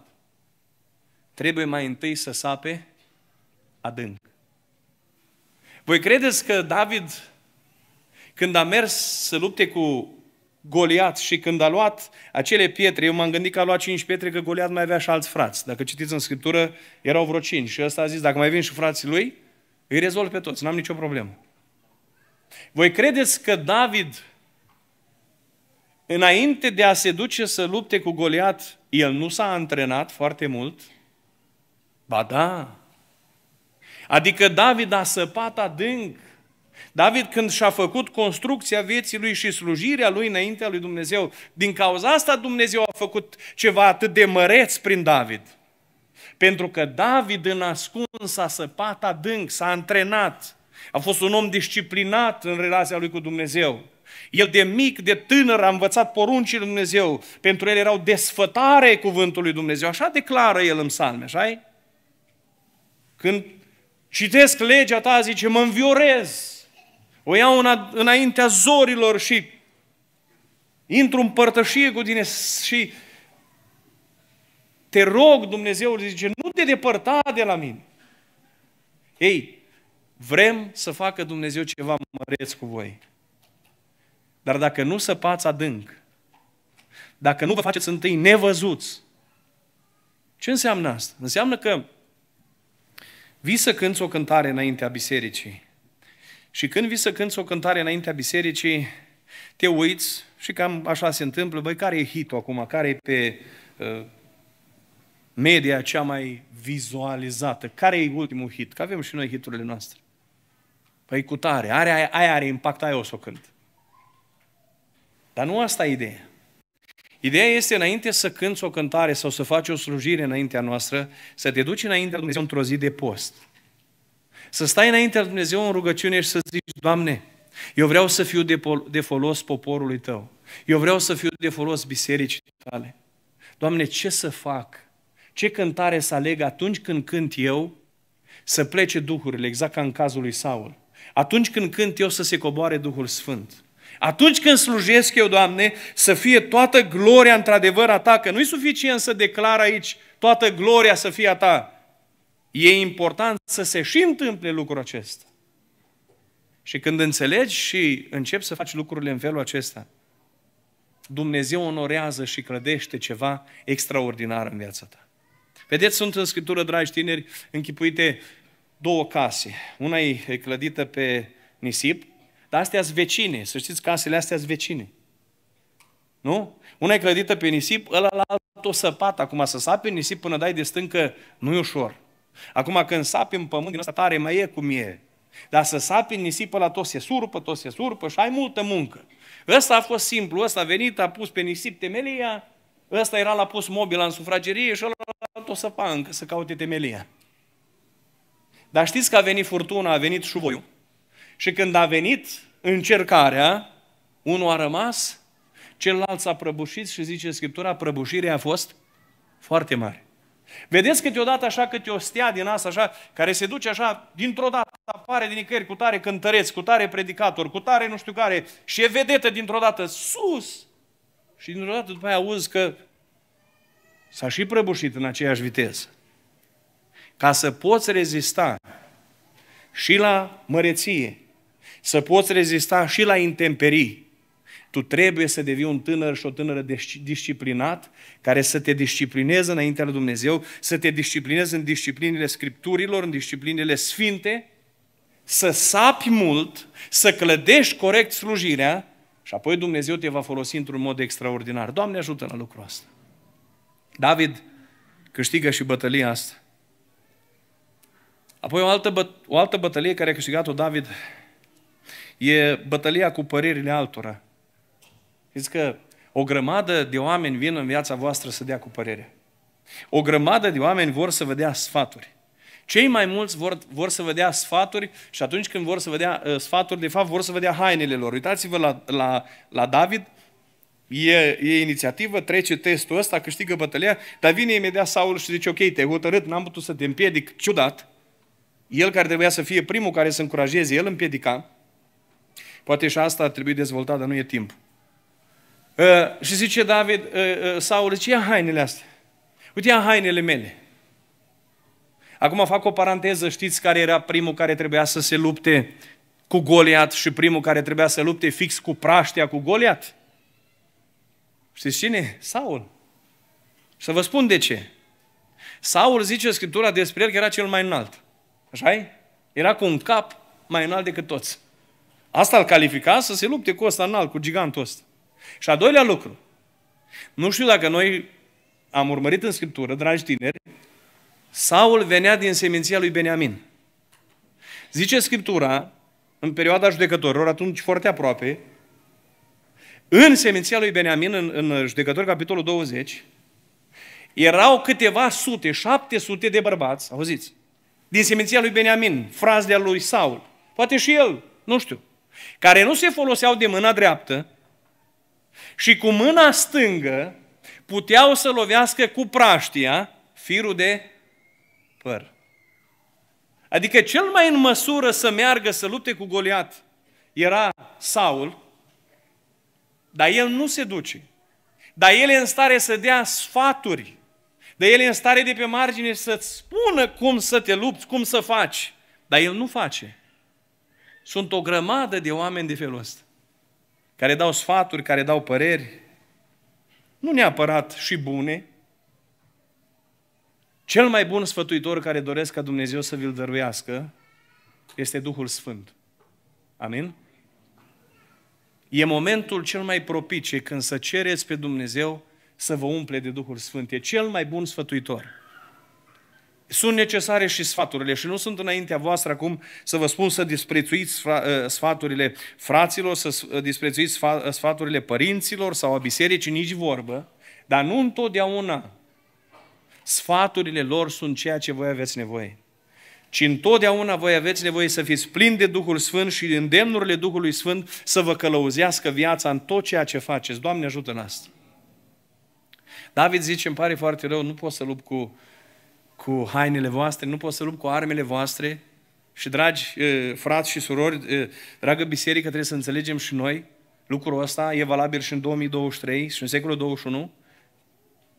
[SPEAKER 1] trebuie mai întâi să sape adânc. Voi credeți că David, când a mers să lupte cu Goliat și când a luat acele pietre, eu m-am gândit că a luat cinci pietre, că Goliat mai avea și alți frați. Dacă citiți în Scriptură, erau vreo cinci. și ăsta a zis, dacă mai vin și frații lui, îi rezolv pe toți, n-am nicio problemă. Voi credeți că David, înainte de a se duce să lupte cu Goliat, el nu s-a antrenat foarte mult? Ba da! Adică David a săpat adânc. David când și-a făcut construcția vieții lui și slujirea lui înaintea lui Dumnezeu, din cauza asta Dumnezeu a făcut ceva atât de măreț prin David. Pentru că David în ascuns a săpat adânc, s-a antrenat. A fost un om disciplinat în relația lui cu Dumnezeu. El de mic, de tânăr, a învățat poruncile lui Dumnezeu. Pentru el erau desfătare cuvântul lui Dumnezeu. Așa declară el în salme, așa Când citesc legea ta, zice, mă înviorez. O iau înaintea zorilor și intru în părtășie cu tine și te rog, Dumnezeu, zice, nu te depărta de la mine. Ei, Vrem să facă Dumnezeu ceva măreț cu voi. Dar dacă nu săpați adânc, dacă nu vă faceți întâi nevăzuți, ce înseamnă asta? Înseamnă că vii să cânți o cântare înaintea bisericii. Și când vii să cânți o cântare înaintea bisericii, te uiți și cam așa se întâmplă, băi, care e hitul acum, care e pe uh, media cea mai vizualizată, care e ultimul hit? Că avem și noi hiturile noastre. Păi cu tare, are, aia, aia are impact, aia o să o cânt. Dar nu asta e ideea. Ideea este înainte să cânți o cântare sau să faci o slujire înaintea noastră, să te duci înaintea Dumnezeu într-o zi de post. Să stai înaintea Dumnezeu în rugăciune și să zici, Doamne, eu vreau să fiu de, de folos poporului Tău. Eu vreau să fiu de folos bisericii Tale. Doamne, ce să fac? Ce cântare să aleg atunci când cânt eu? Să plece duhurile, exact ca în cazul lui Saul. Atunci când cânt eu să se coboare Duhul Sfânt. Atunci când slujesc eu, Doamne, să fie toată gloria într-adevăr a Ta, că nu-i suficient să declar aici toată gloria să fie a Ta. E important să se și întâmple lucrul acesta. Și când înțelegi și începi să faci lucrurile în felul acesta, Dumnezeu onorează și clădește ceva extraordinar în viața ta. Vedeți, sunt în Scriptură, dragi tineri, închipuite două case. Una e clădită pe nisip, dar astea sunt vecine. Să știți, casele astea sunt vecine. Nu? Una e clădită pe nisip, ăla la o săpat. Acum să sapi nisip până dai de stâncă, nu e ușor. Acum când sapi în pământ din asta tare, mai e cum e. Dar să sapi în nisip ăla tot se surpă, tot se surpă și ai multă muncă. Ăsta a fost simplu, ăsta a venit, a pus pe nisip temelia, ăsta era la pus mobil în sufragerie și ăla tot săpa încă să caute temelia. Dar știți că a venit furtuna, a venit șuvoiul. Și când a venit încercarea, unul a rămas, celălalt s-a prăbușit și zice Scriptura, prăbușirea a fost foarte mare. Vedeți câteodată așa câte o stea din asta, așa, care se duce așa, dintr-o dată apare din nicăieri, cu tare cântăreț, cu tare predicator, cu tare nu știu care, și e vedetă dintr-o dată sus. Și dintr-o dată după aia auzi că s-a și prăbușit în aceeași viteză ca să poți rezista și la măreție, să poți rezista și la intemperii, tu trebuie să devii un tânăr și o tânără disciplinat, care să te disciplineze înaintea lui Dumnezeu, să te disciplineze în disciplinile Scripturilor, în disciplinile sfinte, să sapi mult, să clădești corect slujirea și apoi Dumnezeu te va folosi într-un mod extraordinar. Doamne ajută la lucrul ăsta! David câștigă și bătălia asta. Apoi o altă, o altă bătălie care a câștigat-o David e bătălia cu părerile altora. Știți că o grămadă de oameni vin în viața voastră să dea cu părere. O grămadă de oameni vor să vă dea sfaturi. Cei mai mulți vor, vor să vă dea sfaturi și atunci când vor să vă dea uh, sfaturi, de fapt vor să vă dea hainele lor. Uitați-vă la, la, la David, e, e inițiativă, trece testul ăsta, câștigă bătălia, dar vine imediat Saul și zice, ok, te-ai hotărât, n-am putut să te împiedic, ciudat, el care trebuia să fie primul care să încurajeze, el împiedica. Poate și asta ar trebui dezvoltat, dar nu e timp. Uh, și zice David, uh, uh, Saul, zice, ia hainele astea. Uite, ia hainele mele. Acum fac o paranteză, știți care era primul care trebuia să se lupte cu Goliat și primul care trebuia să lupte fix cu praștea cu Goliat? Știți cine? Saul. Să vă spun de ce. Saul zice Scriptura despre el că era cel mai înalt așa -i? Era cu un cap mai înalt decât toți. Asta îl califica să se lupte cu ăsta înalt, cu gigantul ăsta. Și a doilea lucru, nu știu dacă noi am urmărit în Scriptură, dragi tineri, Saul venea din seminția lui Beniamin. Zice Scriptura, în perioada judecătorilor, atunci foarte aproape, în seminția lui Beniamin, în, în judecător, capitolul 20, erau câteva sute, șapte sute de bărbați, auziți, din seminția lui Beniamin, fraz de lui Saul, poate și el, nu știu, care nu se foloseau de mâna dreaptă și cu mâna stângă puteau să lovească cu praștia firul de păr. Adică cel mai în măsură să meargă să lupte cu Goliat era Saul, dar el nu se duce. Dar el e în stare să dea sfaturi dar el e în stare de pe margine să-ți spună cum să te lupți, cum să faci. Dar el nu face. Sunt o grămadă de oameni de felul ăsta. Care dau sfaturi, care dau păreri. Nu neapărat și bune. Cel mai bun sfătuitor care doresc ca Dumnezeu să vi-l dăruiască este Duhul Sfânt. Amin? E momentul cel mai propice când să cereți pe Dumnezeu să vă umple de Duhul Sfânt. E cel mai bun sfătuitor. Sunt necesare și sfaturile și nu sunt înaintea voastră acum să vă spun să disprețuiți ă, sfaturile fraților, să ă, disprețuiți ă, sfaturile părinților sau a bisericii, nici vorbă, dar nu întotdeauna sfaturile lor sunt ceea ce voi aveți nevoie. Ci întotdeauna voi aveți nevoie să fiți plini de Duhul Sfânt și îndemnurile Duhului Sfânt să vă călăuzească viața în tot ceea ce faceți. Doamne ajută ne asta! David zice, îmi pare foarte rău, nu pot să lupt cu, cu hainele voastre, nu pot să lupt cu armele voastre. Și dragi frați și surori, dragă biserică, trebuie să înțelegem și noi lucrul ăsta, e valabil și în 2023 și în secolul 21.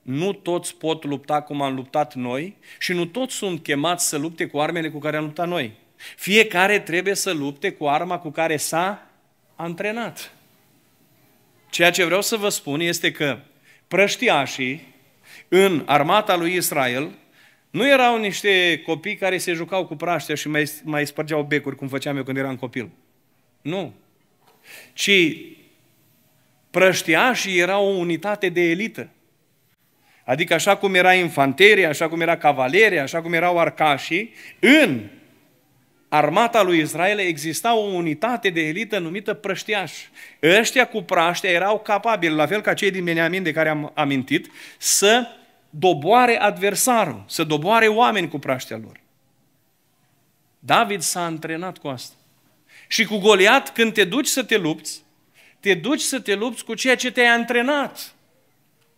[SPEAKER 1] Nu toți pot lupta cum am luptat noi și nu toți sunt chemați să lupte cu armele cu care am luptat noi. Fiecare trebuie să lupte cu arma cu care s-a antrenat. Ceea ce vreau să vă spun este că prăștiașii în armata lui Israel nu erau niște copii care se jucau cu praștea și mai, mai spărgeau becuri, cum făceam eu când eram copil. Nu. Ci prăștiașii erau o unitate de elită. Adică așa cum era infanteria, așa cum era cavaleria, așa cum erau arcașii, în armata lui Israel exista o unitate de elită numită prăștiași. Ăștia cu praștea erau capabili, la fel ca cei din Beniamin de care am amintit, să doboare adversarul, să doboare oameni cu praștea lor. David s-a antrenat cu asta. Și cu Goliat, când te duci să te lupți, te duci să te lupți cu ceea ce te-ai antrenat.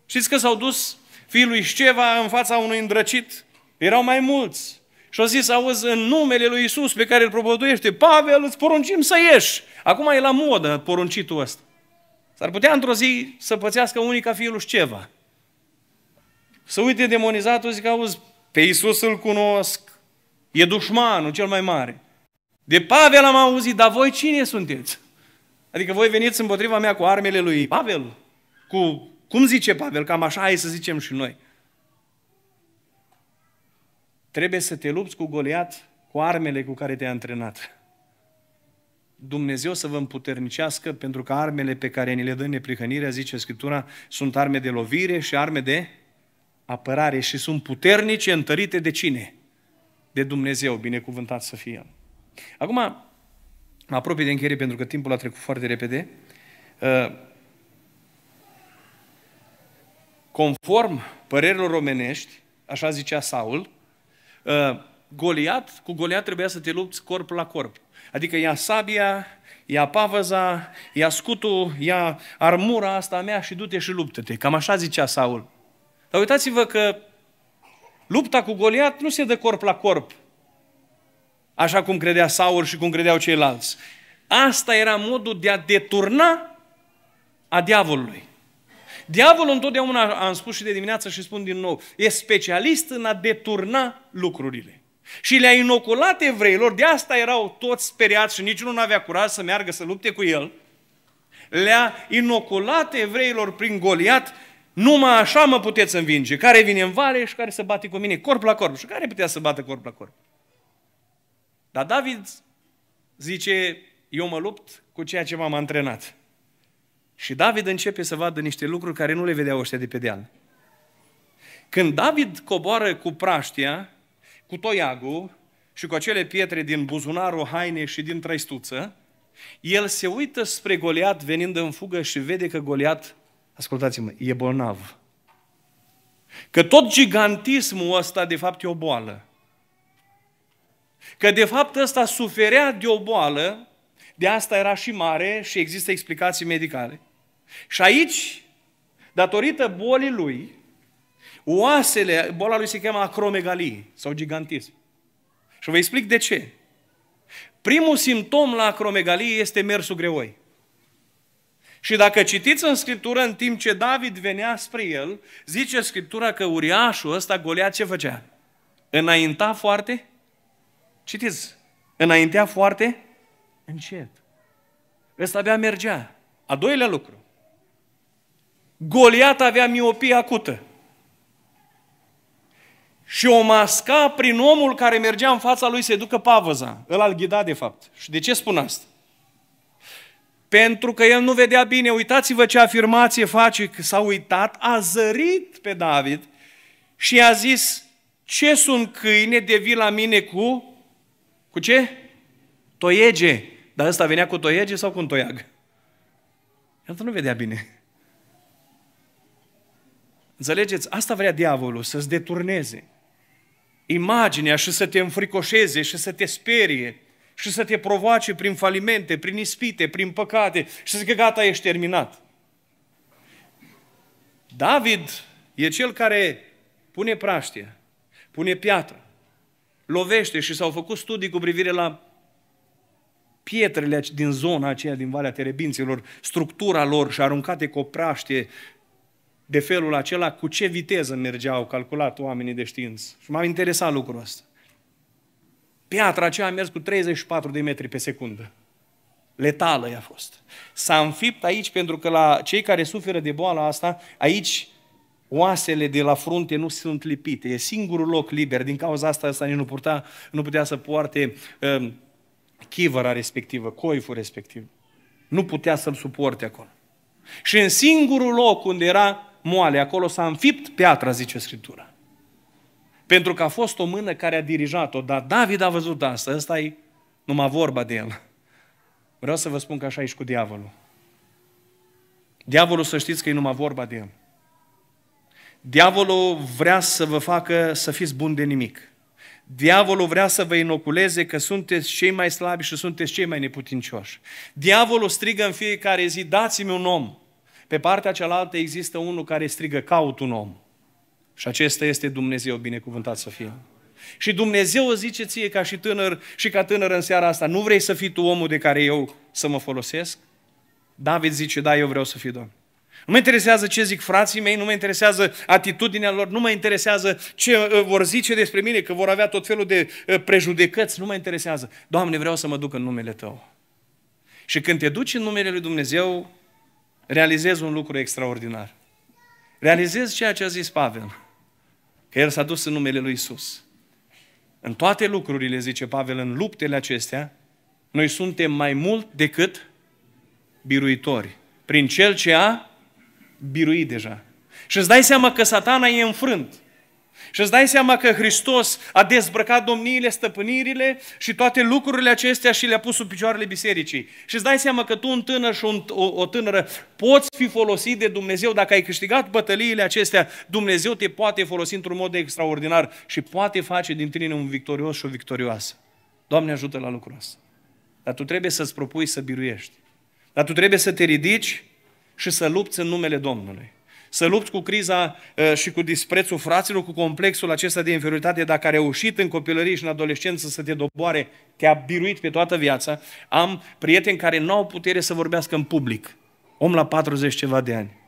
[SPEAKER 1] Știți că s-au dus fiul lui Șceva în fața unui îndrăcit? Erau mai mulți. Și a zis, auzi, în numele lui Isus pe care îl propăduiește, Pavel, îți poruncim să ieși. Acum e la modă poruncitul ăsta. S-ar putea într-o zi să pățească unii ca fiul ceva. Să uite demonizatul, zic, auzi, pe Isus îl cunosc, e dușmanul cel mai mare. De Pavel am auzit, dar voi cine sunteți? Adică voi veniți împotriva mea cu armele lui Pavel? Cu, cum zice Pavel, cam așa e să zicem și noi. Trebuie să te lupți cu Goliat cu armele cu care te-a antrenat. Dumnezeu să vă împuternicească pentru că armele pe care ni le dă neprihănirea, zice Scriptura, sunt arme de lovire și arme de apărare și sunt puternice, întărite de cine? De Dumnezeu, binecuvântat să fie. Acum, mă apropii de încheiere pentru că timpul a trecut foarte repede. Uh, conform părerilor romenești, așa zicea Saul, Uh, Goliat, cu Goliat trebuia să te lupți corp la corp. Adică ia sabia, ia pavăza, ia scutul, ia armura asta a mea și du-te și luptă-te. Cam așa zicea Saul. Dar uitați-vă că lupta cu Goliat nu se dă corp la corp, așa cum credea Saul și cum credeau ceilalți. Asta era modul de a deturna a diavolului. Diavolul întotdeauna, am spus și de dimineață și spun din nou, e specialist în a deturna lucrurile. Și le-a inoculat evreilor, de asta erau toți speriați și niciunul nu avea curaj să meargă să lupte cu el. Le-a inoculat evreilor prin Goliat, numai așa mă puteți învinge, care vine în vale și care se bate cu mine, corp la corp. Și care putea să bată corp la corp? Dar David zice, eu mă lupt cu ceea ce m-am antrenat. Și David începe să vadă niște lucruri care nu le vedeau ăștia de pe deal. Când David coboară cu praștia, cu toiagul și cu acele pietre din buzunarul haine și din trăistuță, el se uită spre Goliat venind în fugă și vede că Goliat, ascultați-mă, e bolnav. Că tot gigantismul ăsta de fapt e o boală. Că de fapt ăsta suferea de o boală, de asta era și mare și există explicații medicale. Și aici, datorită bolii lui, oasele, boala lui se cheamă acromegalie sau gigantism. Și vă explic de ce. Primul simptom la acromegalie este mersul greoi. Și dacă citiți în Scriptură, în timp ce David venea spre el, zice Scriptura că uriașul ăsta, golea ce făcea? Înainta foarte? Citiți. Înaintea foarte? Încet. Ăsta abia mergea. A doilea lucru. Goliat avea miopie acută. Și o masca prin omul care mergea în fața lui se ducă pavăza. Îl al ghida, de fapt. Și de ce spun asta? Pentru că el nu vedea bine. Uitați-vă ce afirmație face, că s-a uitat, a zărit pe David și i-a zis, ce sunt câine de vii la mine cu, cu ce? Toiege. Dar ăsta venea cu toiege sau cu un toiag? El nu vedea bine. Înțelegeți? Asta vrea diavolul, să-ți deturneze imaginea și să te înfricoșeze și să te sperie și să te provoace prin falimente, prin ispite, prin păcate și să zică gata, ești terminat. David e cel care pune praștie, pune piatră, lovește și s-au făcut studii cu privire la pietrele din zona aceea din Valea Terebinților, structura lor și aruncate cu o praștie de felul acela cu ce viteză mergeau calculat oamenii de știință. Și m-a interesat lucrul ăsta. Piatra aceea a mers cu 34 de metri pe secundă. Letală i-a fost. S-a înfipt aici pentru că la cei care suferă de boala asta, aici oasele de la frunte nu sunt lipite. E singurul loc liber. Din cauza asta, asta nu, purta, nu putea să poarte um, chivăra respectivă, coiful respectiv. Nu putea să-l suporte acolo. Și în singurul loc unde era moale, acolo s-a înfipt piatra, zice Scriptura. Pentru că a fost o mână care a dirijat-o, dar David a văzut da, asta, ăsta e numai vorba de el. Vreau să vă spun că așa ești cu diavolul. Diavolul să știți că e numai vorba de el. Diavolul vrea să vă facă să fiți buni de nimic. Diavolul vrea să vă inoculeze că sunteți cei mai slabi și sunteți cei mai neputincioși. Diavolul strigă în fiecare zi, dați-mi un om pe partea cealaltă există unul care strigă, caut un om. Și acesta este Dumnezeu, binecuvântat să fie. Și Dumnezeu zice ție ca și tânăr și ca tânăr în seara asta, nu vrei să fii tu omul de care eu să mă folosesc? David zice, da, eu vreau să fiu Domn. Nu mă interesează ce zic frații mei, nu mă interesează atitudinea lor, nu mă interesează ce uh, vor zice despre mine, că vor avea tot felul de uh, prejudecăți, nu mă interesează. Doamne, vreau să mă duc în numele Tău. Și când te duci în numele Lui Dumnezeu, realizez un lucru extraordinar. Realizez ceea ce a zis Pavel, că el s-a dus în numele lui Isus. În toate lucrurile, zice Pavel, în luptele acestea, noi suntem mai mult decât biruitori. Prin cel ce a biruit deja. Și îți dai seama că satana e înfrânt. Și îți dai seama că Hristos a dezbrăcat domniile, stăpânirile și toate lucrurile acestea și le-a pus sub picioarele bisericii. Și îți dai seama că tu, un tânăr și un, o, o tânără, poți fi folosit de Dumnezeu. Dacă ai câștigat bătăliile acestea, Dumnezeu te poate folosi într-un mod extraordinar și poate face din tine un victorios și o victorioasă. Doamne ajută la lucrul ăsta. Dar tu trebuie să-ți propui să biruiești. Dar tu trebuie să te ridici și să lupți în numele Domnului să lupți cu criza ă, și cu disprețul fraților, cu complexul acesta de inferioritate, dacă a reușit în copilărie și în adolescență să te doboare, te-a biruit pe toată viața. Am prieteni care nu au putere să vorbească în public. Om la 40 ceva de ani.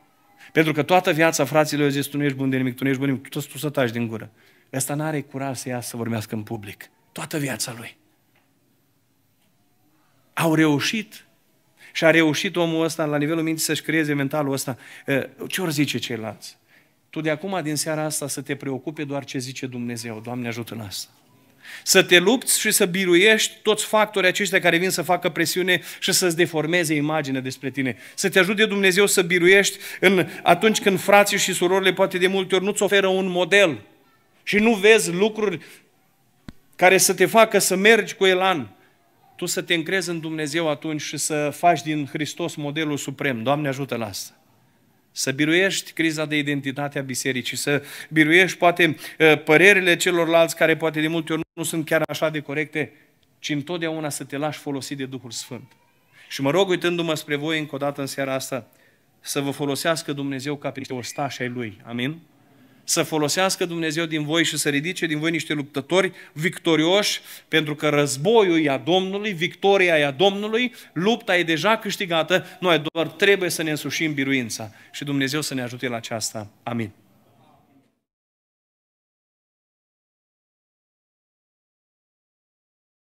[SPEAKER 1] Pentru că toată viața fraților au zis, tu nu ești bun de nimic, tu nu ești bun de nimic, tu, tu să taci din gură. Ăsta nu are curaj să iasă să vorbească în public. Toată viața lui. Au reușit și a reușit omul ăsta, la nivelul minții, să-și creeze mentalul ăsta. Ce ori zice ceilalți? Tu de acum, din seara asta, să te preocupe doar ce zice Dumnezeu. Doamne, ajută în asta. Să te lupți și să biruiești toți factorii aceștia care vin să facă presiune și să-ți deformeze imaginea despre tine. Să te ajute Dumnezeu să biruiești în, atunci când frații și surorile poate de multe ori nu-ți oferă un model și nu vezi lucruri care să te facă să mergi cu elan tu să te încrezi în Dumnezeu atunci și să faci din Hristos modelul suprem. Doamne ajută la asta! Să biruiești criza de identitate a bisericii, să biruiești poate ă, părerile celorlalți care poate de multe ori nu sunt chiar așa de corecte, ci întotdeauna să te lași folosit de Duhul Sfânt. Și mă rog, uitându-mă spre voi încă o dată în seara asta, să vă folosească Dumnezeu ca pe niște ostași ai Lui. Amin? să folosească Dumnezeu din voi și să ridice din voi niște luptători victorioși, pentru că războiul e a Domnului, victoria e a Domnului, lupta e deja câștigată, noi doar trebuie să ne însușim biruința și Dumnezeu să ne ajute la aceasta. Amin.